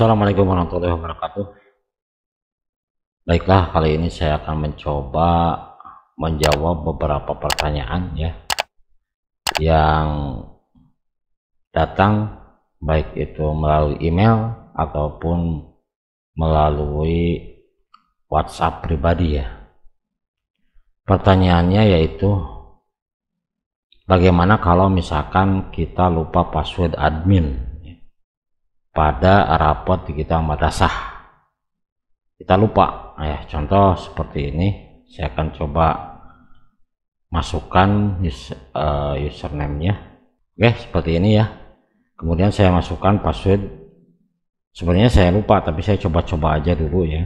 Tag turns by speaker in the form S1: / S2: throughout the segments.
S1: Assalamualaikum warahmatullahi wabarakatuh. Baiklah, kali ini saya akan mencoba menjawab beberapa pertanyaan ya yang datang baik itu melalui email ataupun melalui WhatsApp pribadi ya. Pertanyaannya yaitu bagaimana kalau misalkan kita lupa password admin? pada rapot di kita madrasah. Kita lupa, ya contoh seperti ini, saya akan coba masukkan user, uh, username-nya. Oke, seperti ini ya. Kemudian saya masukkan password. Sebenarnya saya lupa, tapi saya coba-coba aja dulu ya.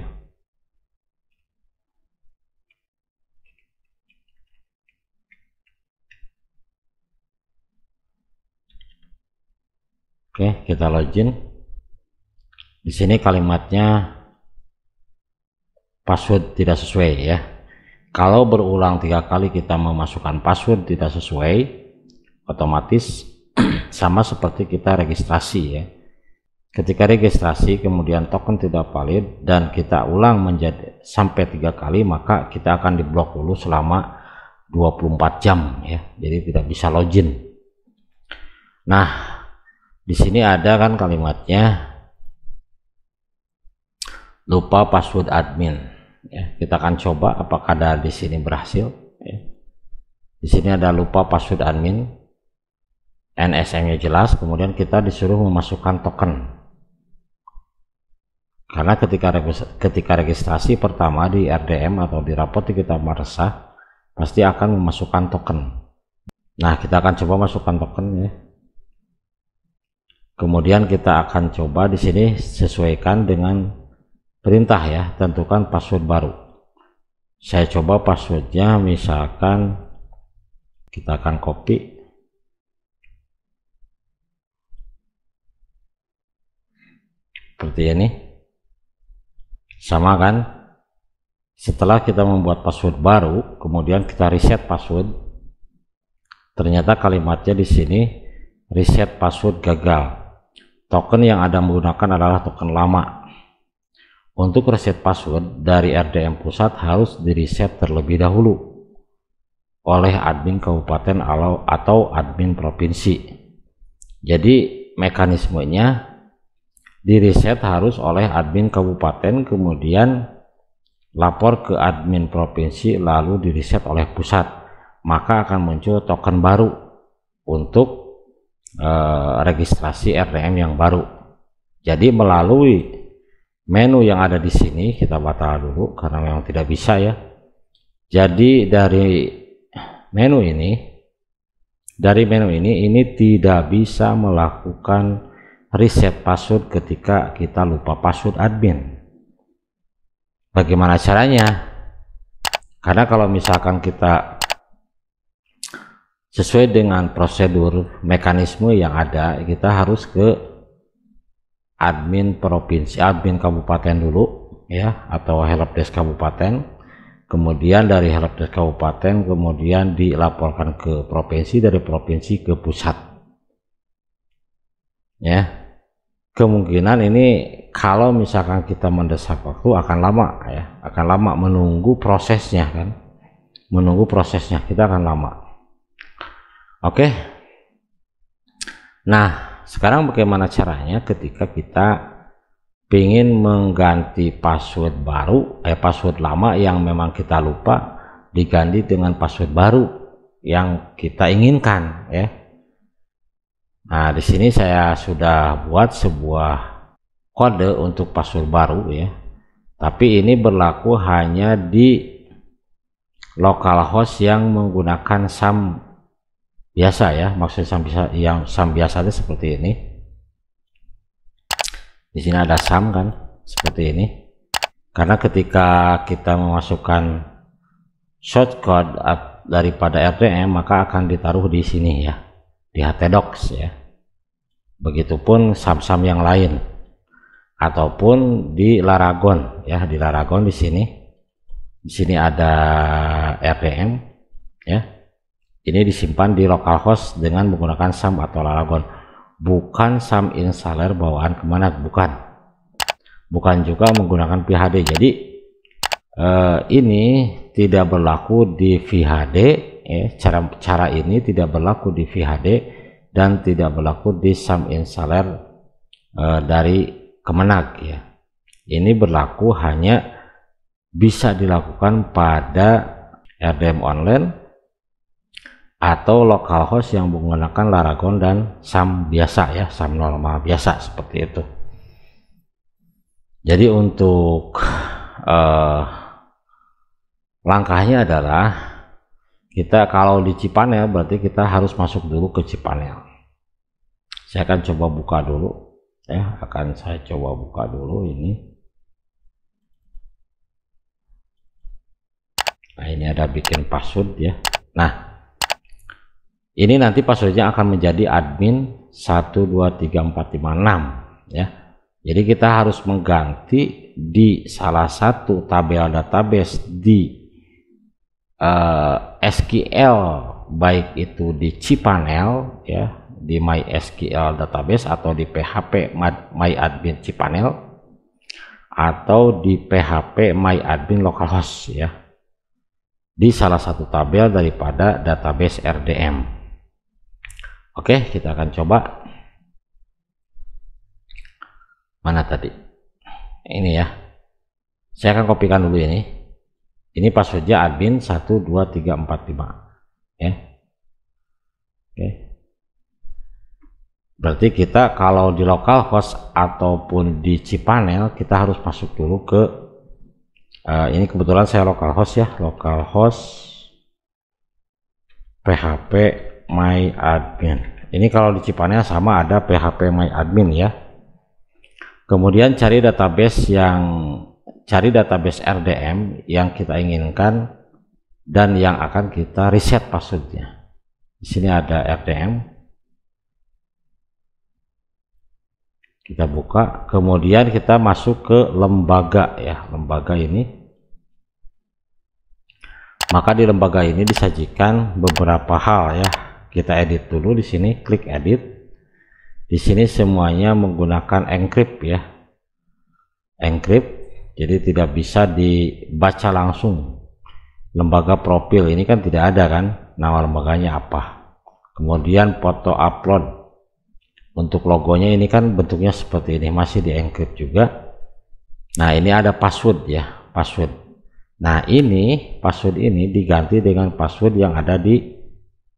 S1: Oke, kita login. Di sini kalimatnya password tidak sesuai ya. Kalau berulang tiga kali kita memasukkan password tidak sesuai, otomatis sama seperti kita registrasi ya. Ketika registrasi kemudian token tidak valid dan kita ulang menjadi sampai tiga kali maka kita akan diblok dulu selama 24 jam ya. Jadi tidak bisa login. Nah, di sini ada kan kalimatnya lupa password admin. Ya, kita akan coba apakah ada di sini berhasil. Ya. Di sini ada lupa password admin, NSM-nya jelas, kemudian kita disuruh memasukkan token. Karena ketika ketika registrasi pertama di RDM atau di rapot kita meresah, pasti akan memasukkan token. Nah, kita akan coba masukkan token ya. Kemudian kita akan coba di sini sesuaikan dengan perintah ya tentukan password baru saya coba passwordnya misalkan kita akan copy seperti ini sama kan setelah kita membuat password baru kemudian kita reset password ternyata kalimatnya di sini reset password gagal token yang ada menggunakan adalah token lama untuk reset password dari RDM pusat harus direset terlebih dahulu oleh admin kabupaten atau admin provinsi. Jadi mekanismenya direset harus oleh admin kabupaten kemudian lapor ke admin provinsi lalu direset oleh pusat maka akan muncul token baru untuk e, registrasi RDM yang baru jadi melalui menu yang ada di sini kita batal dulu karena memang tidak bisa ya jadi dari menu ini dari menu ini ini tidak bisa melakukan reset password ketika kita lupa password admin bagaimana caranya karena kalau misalkan kita sesuai dengan prosedur mekanisme yang ada kita harus ke admin provinsi, admin kabupaten dulu ya atau helpdesk kabupaten. Kemudian dari helpdesk kabupaten kemudian dilaporkan ke provinsi dari provinsi ke pusat. Ya. Kemungkinan ini kalau misalkan kita mendesak waktu akan lama ya, akan lama menunggu prosesnya kan. Menunggu prosesnya kita akan lama. Oke. Nah, sekarang bagaimana caranya ketika kita ingin mengganti password baru, eh password lama yang memang kita lupa diganti dengan password baru yang kita inginkan, ya. Nah, di sini saya sudah buat sebuah kode untuk password baru ya. Tapi ini berlaku hanya di localhost yang menggunakan SAM biasa ya maksudnya sam biasa yang sam biasa itu seperti ini di sini ada sam kan seperti ini karena ketika kita memasukkan shortcut daripada RTM maka akan ditaruh di sini ya di HTDocs ya begitupun sam-sam yang lain ataupun di Laragon ya di Laragon di sini di sini ada RTM ya ini disimpan di localhost dengan menggunakan SAM atau Laragon. Bukan SAM installer bawaan kemana, bukan. Bukan juga menggunakan PHD. Jadi eh, ini tidak berlaku di VHD. Eh, ya. cara cara ini tidak berlaku di VHD dan tidak berlaku di SAM installer eh, dari Kemenag ya. Ini berlaku hanya bisa dilakukan pada RDM online atau localhost yang menggunakan Laragon dan SAM biasa ya, SAM normal biasa seperti itu. Jadi untuk uh, langkahnya adalah kita kalau di Cipanel berarti kita harus masuk dulu ke Cipanel. Saya akan coba buka dulu ya, akan saya coba buka dulu ini. Nah, ini ada bikin password ya. Nah, ini nanti passwordnya akan menjadi admin 123456 ya. Jadi kita harus mengganti di salah satu tabel database di uh, eh, SQL baik itu di Cipanel ya di MySQL database atau di PHP MyAdmin Cipanel atau di PHP MyAdmin localhost ya di salah satu tabel daripada database RDM. Oke, kita akan coba. Mana tadi? Ini ya. Saya akan kopikan dulu ini. Ini passwordnya admin 12345. Ya. Oke. Berarti kita kalau di host ataupun di cPanel kita harus masuk dulu ke uh, ini kebetulan saya host ya, host php my admin ini kalau di Cipanel sama ada PHP my admin ya kemudian cari database yang cari database RDM yang kita inginkan dan yang akan kita reset passwordnya di sini ada RDM kita buka kemudian kita masuk ke lembaga ya lembaga ini maka di lembaga ini disajikan beberapa hal ya kita edit dulu di sini, klik edit. Di sini semuanya menggunakan encrypt ya. Encrypt. Jadi tidak bisa dibaca langsung. Lembaga profil ini kan tidak ada kan? Nama lembaganya apa? Kemudian foto upload. Untuk logonya ini kan bentuknya seperti ini, masih di encrypt juga. Nah, ini ada password ya, password. Nah, ini password ini diganti dengan password yang ada di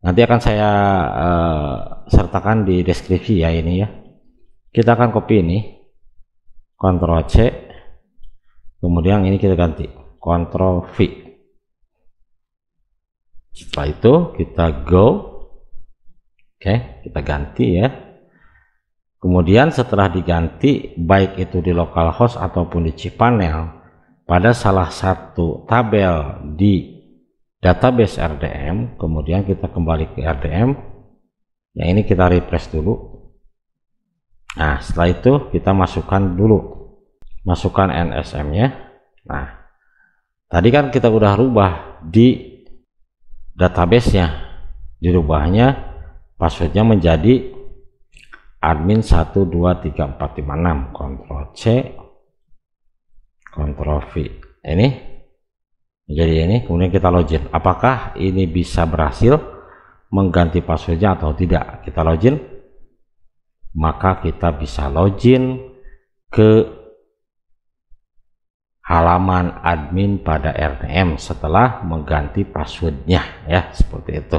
S1: Nanti akan saya uh, sertakan di deskripsi ya ini ya. Kita akan copy ini. Ctrl C. Kemudian ini kita ganti Ctrl V. Setelah itu kita go. Oke, kita ganti ya. Kemudian setelah diganti baik itu di localhost ataupun di cpanel pada salah satu tabel di database RDM, kemudian kita kembali ke RDM. Ya ini kita refresh dulu. Nah, setelah itu kita masukkan dulu masukkan NSM-nya. Nah, tadi kan kita udah rubah di database-nya. Dirubahnya passwordnya menjadi admin 123456 Ctrl C Ctrl V. Ini jadi ini kemudian kita login apakah ini bisa berhasil mengganti passwordnya atau tidak kita login maka kita bisa login ke halaman admin pada RDM setelah mengganti passwordnya ya seperti itu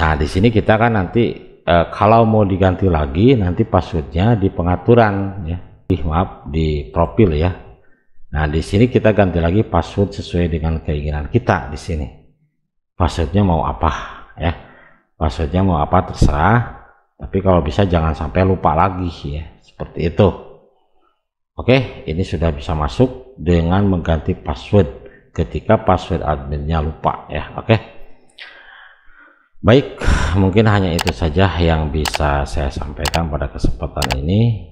S1: nah di sini kita kan nanti e, kalau mau diganti lagi nanti passwordnya di pengaturan ya Ih, maaf di profil ya Nah, di sini kita ganti lagi password sesuai dengan keinginan kita di sini. Passwordnya mau apa ya? Passwordnya mau apa terserah, tapi kalau bisa jangan sampai lupa lagi ya, seperti itu. Oke, ini sudah bisa masuk dengan mengganti password ketika password adminnya lupa ya. Oke. Baik, mungkin hanya itu saja yang bisa saya sampaikan pada kesempatan ini.